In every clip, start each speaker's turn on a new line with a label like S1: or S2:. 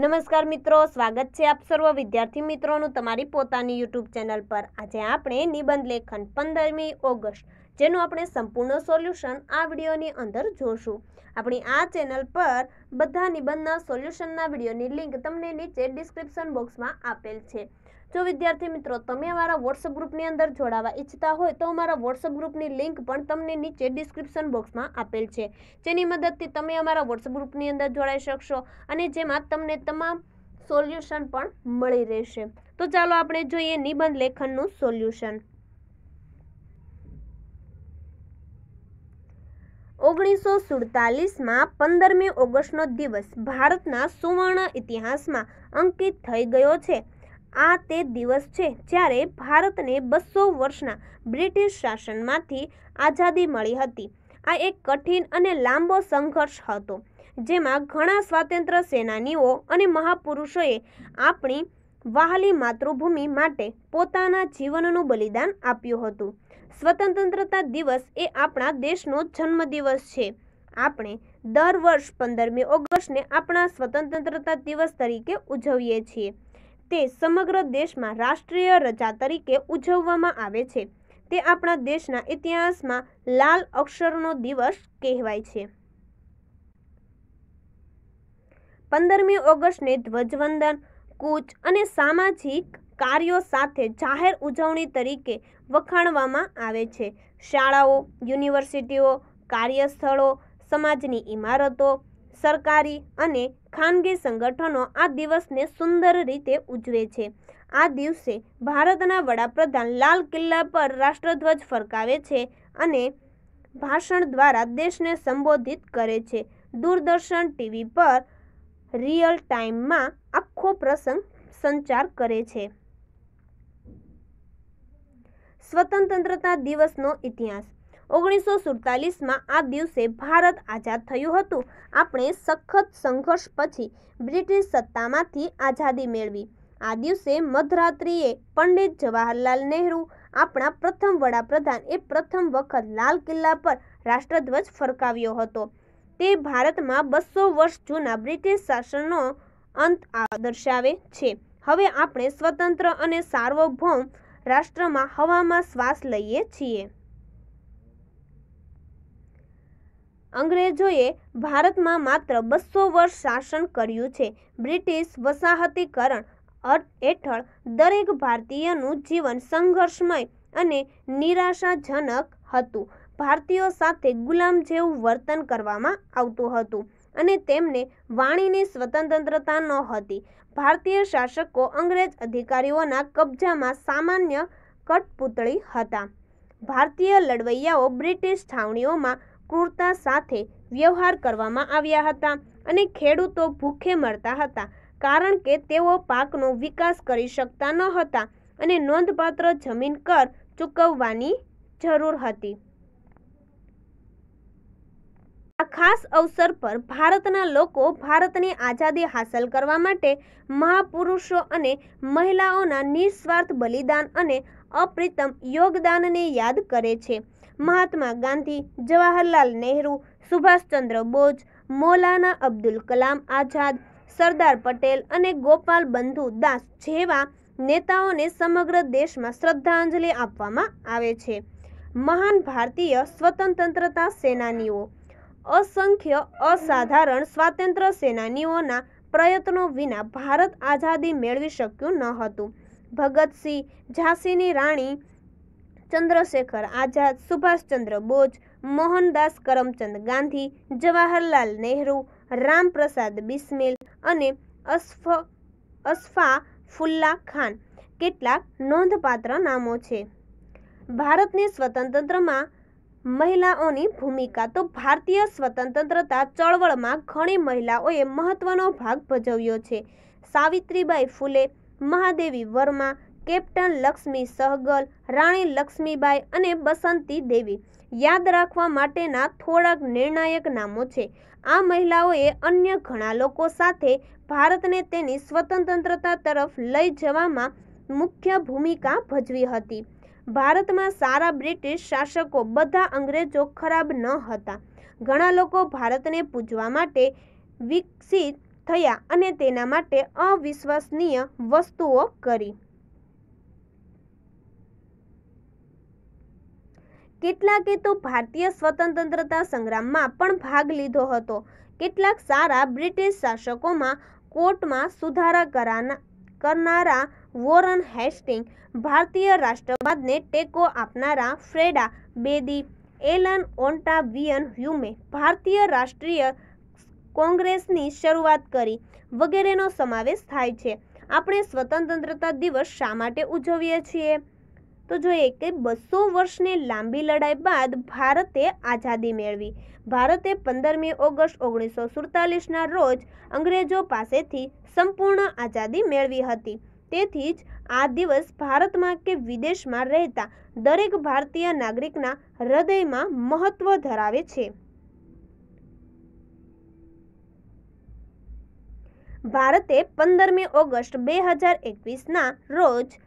S1: નમસ્કાર મિત્રો સ્વાગત છે આપ સર્વ વિદ્યાર્થી મિત્રોનું તમારી પોતાની યુટ્યુબ ચેનલ પર આજે આપણે નિબંધ લેખન પંદરમી ઓગસ્ટ જેનું આપણે સંપૂર્ણ સોલ્યુશન આ વિડીયોની અંદર જોશું આપણી આ ચેનલ પર બધા નિબંધના સોલ્યુશનના વિડીયોની લિંક તમને નીચે ડિસ્ક્રિપ્શન બોક્સમાં આપેલ છે જો વિદ્યાર્થી મિત્રો તમે અમારા વોટ્સઅપ ગ્રુપની અંદર જોડાવા ઈચ્છતા હોય તો અમારા વોટ્સઅપ ગ્રુપની લિંક પણ તમને નીચે ડિસ્ક્રિપ્શન બોક્સમાં આપેલ છે જેની મદદથી તમે અમારા વોટ્સઅપ ગ્રુપની અંદર જોડાઈ શકશો અને જેમાં તમને તમામ સોલ્યુશન પણ મળી રહેશે તો ચાલો આપણે જોઈએ નિબંધ લેખનનું સોલ્યુશન ઓગણીસો સુડતાલીસમાં પંદરમી ઓગસ્ટનો દિવસ ભારતના સુવર્ણ ઇતિહાસમાં અંકિત થઈ ગયો છે આ તે દિવસ છે જ્યારે ભારતને બસો વર્ષના બ્રિટિશ શાસનમાંથી આઝાદી મળી હતી આ એક કઠિન અને લાંબો સંઘર્ષ હતો જેમાં ઘણા સ્વાતંત્ર્ય સેનાનીઓ અને મહાપુરુષોએ આપણી વહાલી માતૃભૂમિ માટે પોતાના જીવનનું બલિદાન આપ્યું હતું સ્વતંત્રતા દિવસ એ આપણા દેશનો જન્મદિવસ છે આપણે દર વર્ષ પંદરમી ઓગસ્ટને આપણા સ્વતંત્રતા દિવસ તરીકે ઉજવીએ છીએ તે સમગ્ર દેશમાં રાષ્ટ્રીય રજા તરીકે ઉજવવામાં આવે છે તે આપણા દેશના ઇતિહાસમાં લાલ અક્ષરનો દિવસ કહેવાય છે પંદરમી ઓગસ્ટને ધ્વજવંદન કૂચ અને સામાજિક કાર્યો સાથે જાહેર ઉજવણી તરીકે વખાણવામાં આવે છે શાળાઓ યુનિવર્સિટીઓ કાર્યસ્થળો સમાજની ઇમારતો સરકારી અને ખાનગી સંગઠનો આ દિવસને સુંદર રીતે ઉજવે છે આ દિવસે ભારતના વડાપ્રધાન લાલ કિલ્લા પર રાષ્ટ્રધ્વજ ફરકાવે છે અને ભાષણ દ્વારા દેશને સંબોધિત કરે છે દૂરદર્શન ટીવી પર રિયલ ટાઈમમાં આખો પ્રસંગ સંચાર કરે છે સ્વતંત્રતા દિવસનો ઇતિહાસ ઓગણીસો સુડતાલીસમાં આ દિવસે ભારત આઝાદ થયું હતું આપણે સખત સંઘર્ષ પછી બ્રિટિશ સત્તામાંથી આઝાદી મેળવી આ દિવસે મધરાત્રિએ પંડિત જવાહરલાલ નહેરુ આપણા પ્રથમ વડાપ્રધાન એ પ્રથમ વખત લાલ કિલ્લા પર રાષ્ટ્રધ્વજ ફરકાવ્યો હતો તે ભારતમાં બસો વર્ષ જૂના બ્રિટિશ શાસનનો અંત દર્શાવે છે હવે આપણે સ્વતંત્ર અને સાર્વભૌમ રાષ્ટ્રમાં હવામાં શ્વાસ લઈએ છીએ અંગ્રેજોએ ભારતમાં માત્ર બસો વર્ષ શાસન કર્યું છે બ્રિટિશ વસાહતીકરણ હેઠળ દરેક ભારતીયનું જીવન સંઘર્ષમય અને નિરાશાજનક હતું ભારતીયો સાથે ગુલામ જેવું વર્તન કરવામાં આવતું હતું અને તેમને વાણીની સ્વતંત્રતા નહોતી ભારતીય શાસકો અંગ્રેજ અધિકારીઓના કબજામાં સામાન્ય કઠપૂતળી હતા ભારતીય લડવૈયાઓ બ્રિટિશ છાવણીઓમાં ક્રૂરતા સાથે વ્યવહાર કરવામાં આવ્યા હતા અને ખેડૂતો ભૂખે મરતા હતા કારણ કે તેઓ પાકનો વિકાસ કરી શકતા ન હતા અને નોંધપાત્ર જમીન કર ચૂકવવાની જરૂર હતી આ ખાસ અવસર પર ભારતના લોકો ભારતની આઝાદી હાંસલ કરવા માટે મહાપુરુષો અને મહિલાઓના નિસ્વાર્થ બલિદાન અને અપ્રિતમ યોગદાનને યાદ કરે છે મહાત્મા ગાંધી જવાહરલાલ નેહરુ સુભાષચંદ્ર બોઝ મૌલાના અબ્દુલ કલામ આઝાદ સરદાર પટેલ અને ગોપાલ બંધુ દાસ જેવા નેતાઓને સમગ્ર દેશમાં શ્રદ્ધાંજલિ આપવામાં આવે છે મહાન ભારતીય સ્વતંત્રતા સેનાનીઓ અસંખ્ય અસાધારણ સ્વાતંત્ર્ય સેનાનીઓના પ્રયત્નો વિના ભારત આઝાદી મેળવી શક્યું ન હતું ભગતસિંહ ઝાંસીની રાણી ચંદ્રશેખર આઝાદ સુભાષચંદ્ર બોઝ મોહનદાસ કરમચંદ ગાંધી જવાહરલાલ નહેરુ રામપ્રસાદ બિસ્મિલ અને અસ્ફ અસ્ફા ફુલ્લા ખાન કેટલાક નોંધપાત્ર નામો છે ભારતની સ્વતંત્રમાં મહિલાઓની ભૂમિકા તો ભારતીય સ્વતંત્રતા ચળવળમાં ઘણી મહિલાઓએ મહત્વનો ભાગ ભજવ્યો છે સાવિત્રીબાઈ ફૂલે મહાદેવી વર્મા કેપ્ટન લક્ષ્મી સહગલ રાણી લક્ષ્મીબાઈ અને બસંતી દેવી યાદ રાખવા માટેના થોડાક નિર્ણાયક નામો છે આ મહિલાઓએ અન્ય ઘણા લોકો સાથે ભારતને તેની સ્વતંત્રતા તરફ લઈ જવામાં મુખ્ય ભૂમિકા ભજવી હતી ભારતમાં સારા બ્રિટિશ શાસકો બધા અંગ્રેજો ખરાબ ન હતા ઘણા લોકો ભારતને પૂજવા માટે વિકસિત થયા અને તેના માટે અવિશ્વસનીય વસ્તુઓ કરી કેટલાકે તો ભારતીય સ્વતંત્રતા સંગ્રામમાં પણ ભાગ લીધો હતો કેટલાક સારા બ્રિટિશ શાસકોમાં કોર્ટમાં સુધારા કરાના કરનારા વોરન હેસ્ટિંગ ભારતીય રાષ્ટ્રવાદને ટેકો આપનારા ફ્રેડા બેદી એલન ઓન્ટાવિયન હ્યુમે ભારતીય રાષ્ટ્રીય કોંગ્રેસની શરૂઆત કરી વગેરેનો સમાવેશ થાય છે આપણે સ્વતંત્રતા દિવસ શા માટે ઉજવીએ છીએ તો જોઈએ કે બસો વર્ષની લાંબી લડાઈ બાદ ભારતે આઝાદી મેળવી ભારતે પંદરમી ઓગસ્ટ ઓગણીસો સુડતાલીસના રોજ અંગ્રેજો પાસેથી સંપૂર્ણ આઝાદી મેળવી હતી તેથી જ આ દિવસ ભારતમાં કે વિદેશમાં રહેતા દરેક ભારતીય નાગરિકના હૃદયમાં મહત્વ ધરાવે છે ભારતે પંદરમી ઓગસ્ટ બે હજાર એકવીસના રોજ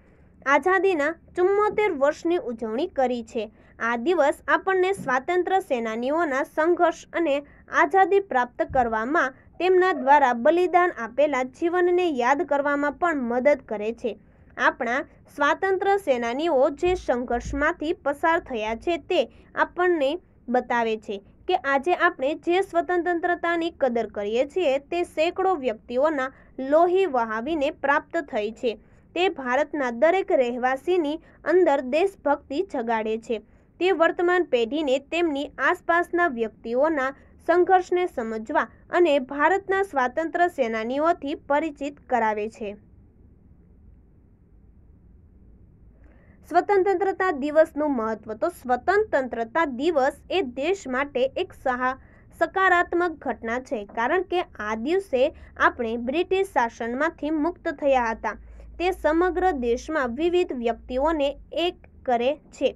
S1: આઝાદીના ચુમ્મોતેર વર્ષની ઉજવણી કરી છે આ દિવસ આપણને સ્વાતંત્ર્ય સેનાનીઓના સંઘર્ષ અને આઝાદી પ્રાપ્ત કરવામાં તેમના દ્વારા બલિદાન આપેલા જીવનને યાદ કરવામાં પણ મદદ કરે છે આપણા સ્વાતંત્ર્ય સેનાનીઓ જે સંઘર્ષમાંથી પસાર થયા છે તે આપણને બતાવે છે કે આજે આપણે જે સ્વતંત્રતાની કદર કરીએ છીએ તે સેંકડો વ્યક્તિઓના લોહી વહાવીને પ્રાપ્ત થઈ છે તે ભારતના દરેક રહેવાસીની અંદર દેશભક્તિ જગાડે છે તે વર્તમાન પેઢીને તેમની આસપાસના વ્યક્તિઓના સંઘર્ષને સમજવા અને ભારતના સ્વાતંત્ર્ય સેનાનીઓથી પરિચિત કરાવે છે સ્વતંત્રતા દિવસનું મહત્વ તો સ્વતંત્રતા દિવસ એ દેશ માટે એક સહા સકારાત્મક ઘટના છે કારણ કે આ દિવસે આપણે બ્રિટિશ શાસનમાંથી મુક્ત થયા હતા તે સમગ્ર દેશમાં વિવિધ વ્યક્તિઓને એક કરે છે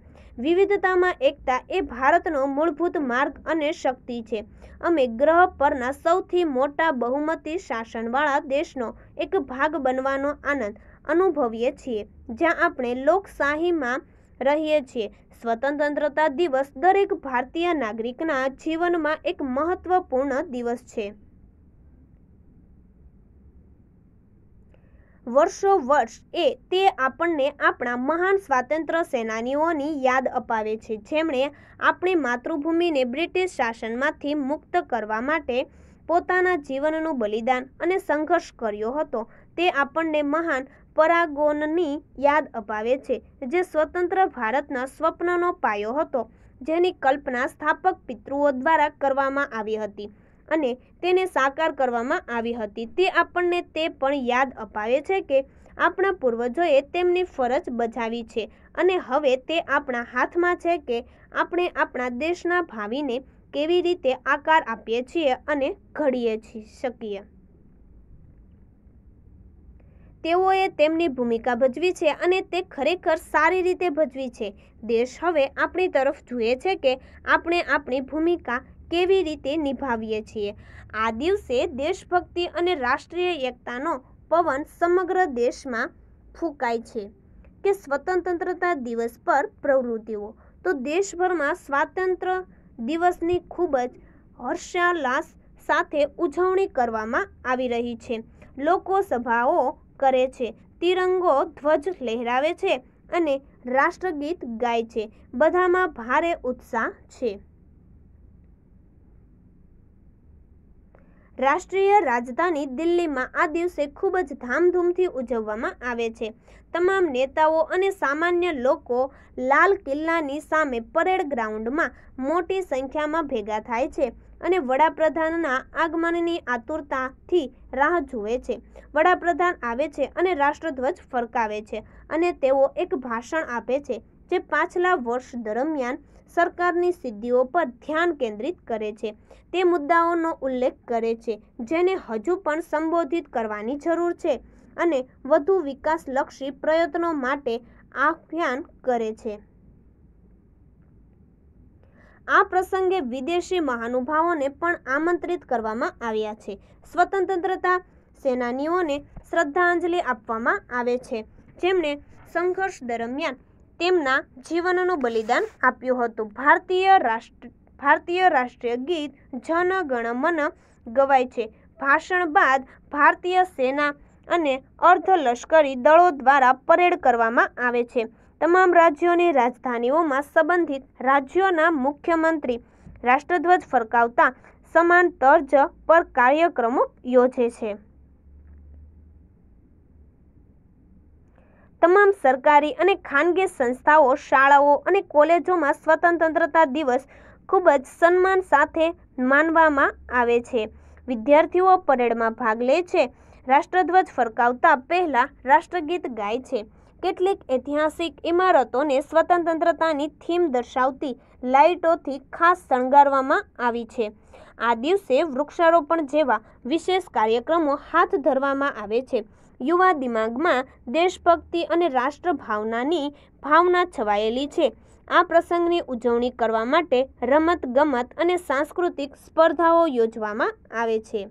S1: વિવિધતામાં એકતા એ ભારતનો મૂળભૂત માર્ગ અને શક્તિ છે અમે ગ્રહ પરના સૌથી મોટા બહુમતી શાસનવાળા દેશનો એક ભાગ બનવાનો આનંદ અનુભવીએ છીએ જ્યાં આપણે લોકશાહીમાં રહીએ છીએ સ્વતંત્રતા દિવસ દરેક ભારતીય નાગરિકના જીવનમાં એક મહત્વપૂર્ણ દિવસ છે વર્ષો વર્ષ એ તે આપણને આપણા મહાન સ્વાતંત્ર્ય સેનાનીઓની યાદ અપાવે છે જેમણે આપણી માતૃભૂમિને બ્રિટિશ શાસનમાંથી મુક્ત કરવા માટે પોતાના જીવનનું બલિદાન અને સંઘર્ષ કર્યો હતો તે આપણને મહાન પરાગોનની યાદ અપાવે છે જે સ્વતંત્ર ભારતના સ્વપ્નનો પાયો હતો જેની કલ્પના સ્થાપક પિતૃઓ દ્વારા કરવામાં આવી હતી અને તેને સાકાર કરવામાં આવી હતી તે આપણને તે પણ યાદ અપાવે છે કે આપણા પૂર્વજોએ તેમની ફરજ બજાવી છે અને હવે તે આપણા હાથમાં છે કે આપણે આપણા દેશના ભાવિને કેવી રીતે આકાર આપીએ છીએ અને ઘડીએ શકીએ તેઓએ તેમની ભૂમિકા ભજવી છે અને તે ખરેખર સારી રીતે ભજવી છે દેશ હવે આપણી તરફ જુએ છે કે આપણે આપણી ભૂમિકા કેવી રીતે નિભાવીએ છીએ આ દિવસે દેશભક્તિ અને રાષ્ટ્રીય એકતાનો પવન સમગ્ર દેશમાં ફૂંકાય છે કે સ્વતંત્રતા દિવસ પર પ્રવૃત્તિઓ તો દેશભરમાં સ્વાતંત્ર દિવસની ખૂબ જ હર્ષાલ્લાસ સાથે ઉજવણી કરવામાં આવી રહી છે લોકો સભાઓ કરે છે તિરંગો ધ્વજ લહેરાવે છે અને રાષ્ટ્રગીત ગાય છે બધામાં ભારે ઉત્સાહ છે રાષ્ટ્રીય રાજધાની દિલ્હીમાં આ દિવસે ખૂબ જ ધામધૂમથી ઉજવવામાં આવે છે તમામ નેતાઓ અને સામાન્ય લોકો લાલ કિલ્લાની સામે પરેડ ગ્રાઉન્ડમાં મોટી સંખ્યામાં ભેગા થાય છે અને વડાપ્રધાનના આગમનની આતુરતાથી રાહ જુએ છે વડાપ્રધાન આવે છે અને રાષ્ટ્રધ્વજ ફરકાવે છે અને તેઓ એક ભાષણ આપે છે જે પાછલા વર્ષ દરમિયાન સરકારની સિદ્ધિઓ પર ધ્યાન કેન્દ્રિત કરે છે તે મુદ્દાઓનો ઉલ્લેખ કરે છે જેને હજુ પણ સંબોધિત કરવાની જરૂર છે અને વધુ વિકાસલક્ષી પ્રયત્નો માટે આહ્વાન કરે છે આ પ્રસંગે વિદેશી મહાનુભાવોને પણ આમંત્રિત કરવામાં આવ્યા છે સ્વતંત્રતા સેનાનીઓને શ્રદ્ધાંજલિ આપવામાં આવે છે જેમણે સંઘર્ષ દરમિયાન તેમના જીવનનું બલિદાન આપ્યું હતું ભારતીય રાષ્ટ્ર ભારતીય રાષ્ટ્રીય ગીત જન ગણ મન ગવાય છે ભાષણ બાદ ભારતીય સેના અને અર્ધલશ્કરી દળો દ્વારા પરેડ કરવામાં આવે છે તમામ રાજ્યોની રાજધાનીઓમાં સંબંધિત રાજ્યોના મુખ્યમંત્રી રાષ્ટ્રધ્વજ ફરકાવતા સમાન તર્જ પર કાર્યક્રમો યોજે છે તમામ સરકારી અને ખાનગી સંસ્થાઓ શાળાઓ અને કોલેજોમાં સ્વતંત્રતા દિવસ ખૂબ જ સન્માન સાથે માનવામાં આવે છે વિદ્યાર્થીઓ પરેડમાં ભાગ લે છે રાષ્ટ્રધ્વજ ફરકાવતા પહેલાં રાષ્ટ્રગીત ગાય છે કેટલીક ઐતિહાસિક ઇમારતોને સ્વતંત્રતાની થીમ દર્શાવતી લાઇટોથી ખાસ શણગારવામાં આવી છે આ દિવસે વૃક્ષારોપણ જેવા વિશેષ કાર્યક્રમો હાથ ધરવામાં આવે છે યુવા દિમાગમાં દેશભક્તિ અને રાષ્ટ્રભાવનાની ભાવના છવાયેલી છે આ પ્રસંગની ઉજવણી કરવા માટે રમત ગમત અને સાંસ્કૃતિક સ્પર્ધાઓ યોજવામાં આવે છે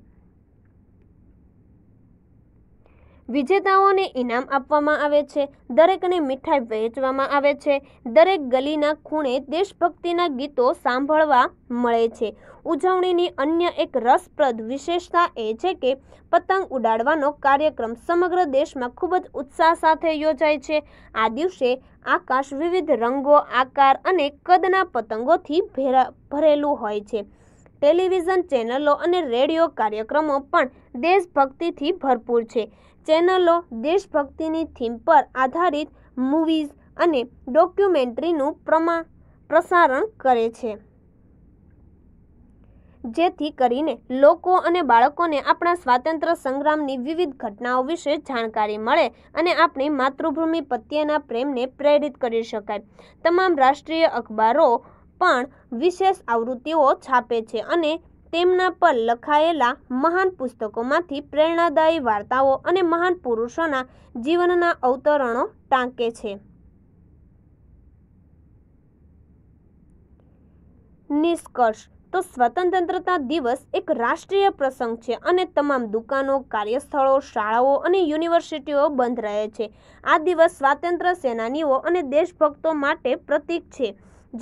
S1: વિજેતાઓને ઇનામ આપવામાં આવે છે દરેકને મીઠાઈ વહેંચવામાં આવે છે દરેક ગલીના ખૂણે દેશભક્તિના ગીતો સાંભળવા મળે છે ઉજવણીની અન્ય એક રસપ્રદ વિશેષતા એ છે કે પતંગ ઉડાડવાનો કાર્યક્રમ સમગ્ર દેશમાં ખૂબ જ ઉત્સાહ સાથે યોજાય છે આ દિવસે આકાશ વિવિધ રંગો આકાર અને કદના પતંગોથી ભરેલું હોય છે ટેલિવિઝન ચેનલો અને રેડિયો કાર્યક્રમો પણ દેશભક્તિથી ભરપૂર છે ચેનલો દેશભક્તિની થીમ પર આધારિત મૂવીઝ અને ડોક્યુમેન્ટરીનું પ્રમા પ્રસારણ કરે છે જેથી કરીને લોકો અને બાળકોને આપણા સ્વાતંત્ર્ય સંગ્રામની વિવિધ ઘટનાઓ વિશે જાણકારી મળે અને આપણી માતૃભૂમિ પ્રત્યેના પ્રેમને પ્રેરિત કરી શકાય તમામ રાષ્ટ્રીય અખબારો પણ વિશેષ આવૃત્તિઓ છાપે છે અને તેમના પર લખાયેલા મહાન પુસ્તકોમાંથી પ્રેરણાદાયી વાર્તાઓ અને મહાન પુરુષોના જીવનના અવતરણો ટાંકે છે નિષ્કર્ષ તો સ્વતંત્રતા દિવસ એક રાષ્ટ્રીય પ્રસંગ છે અને તમામ દુકાનો કાર્યસ્થળો શાળાઓ અને યુનિવર્સિટીઓ બંધ રહે છે આ દિવસ સ્વાતંત્ર્ય સેનાનીઓ અને દેશભક્તો માટે પ્રતીક છે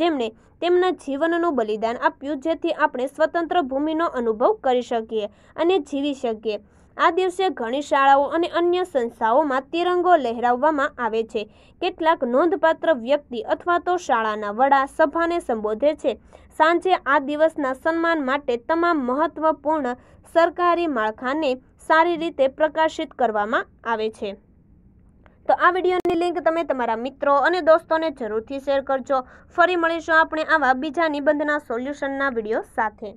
S1: જેમણે તેમના જીવનનું બલિદાન આપ્યું જેથી આપણે સ્વતંત્ર ભૂમિનો અનુભવ કરી શકીએ અને જીવી શકીએ આ દિવસે ઘણી શાળાઓ અને અન્ય સંસ્થાઓમાં તિરંગો લહેરાવવામાં આવે છે કેટલાક નોંધપાત્ર વ્યક્તિ અથવા તો શાળાના વડા સભાને સંબોધે છે સાંજે આ દિવસના સન્માન માટે તમામ મહત્વપૂર્ણ સરકારી માળખાને સારી રીતે પ્રકાશિત કરવામાં આવે છે તો આ વિડીયોની લિંક તમે તમારા મિત્રો અને દોસ્તોને જરૂરથી શેર કરજો ફરી મળીશું આપણે આવા બીજા નિબંધના સોલ્યુશનના વિડીયો સાથે